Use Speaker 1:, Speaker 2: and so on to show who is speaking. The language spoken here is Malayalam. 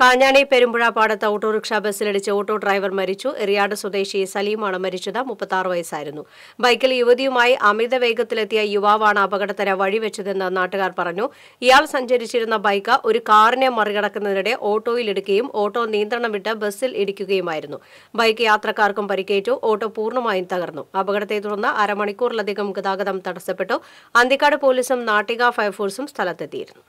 Speaker 1: കാഞ്ഞാണി പെരുമ്പുഴ പാടത്ത് ഓട്ടോറിക്ഷ ബസ്സിലടിച്ച് ഓട്ടോ ഡ്രൈവർ മരിച്ചു എറിയാട് സ്വദേശി സലീമാണ് മരിച്ചത് മുപ്പത്താറ് വയസ്സായിരുന്നു ബൈക്കിൽ യുവതിയുമായി അമിത വേഗത്തിലെത്തിയ യുവാവാണ് അപകടത്തിന് വഴിവെച്ചതെന്ന് നാട്ടുകാർ പറഞ്ഞു ഇയാൾ സഞ്ചരിച്ചിരുന്ന ബൈക്ക് ഒരു കാറിനെ മറികടക്കുന്നതിനിടെ ഓട്ടോയിലിടുകയും ഓട്ടോ നിയന്ത്രണം വിട്ട് ബസ്സിൽ ഇടിക്കുകയുമായിരുന്നു ബൈക്ക് യാത്രക്കാർക്കും പരിക്കേറ്റു ഓട്ടോ പൂർണ്ണമായും തകർന്നു അപകടത്തെ തുടർന്ന് അരമണിക്കൂറിലധികം ഗതാഗതം തടസ്സപ്പെട്ടു അന്തിക്കാട് പോലീസും നാട്ടിക ഫയർഫോഴ്സും സ്ഥലത്തെത്തിയിരുന്നു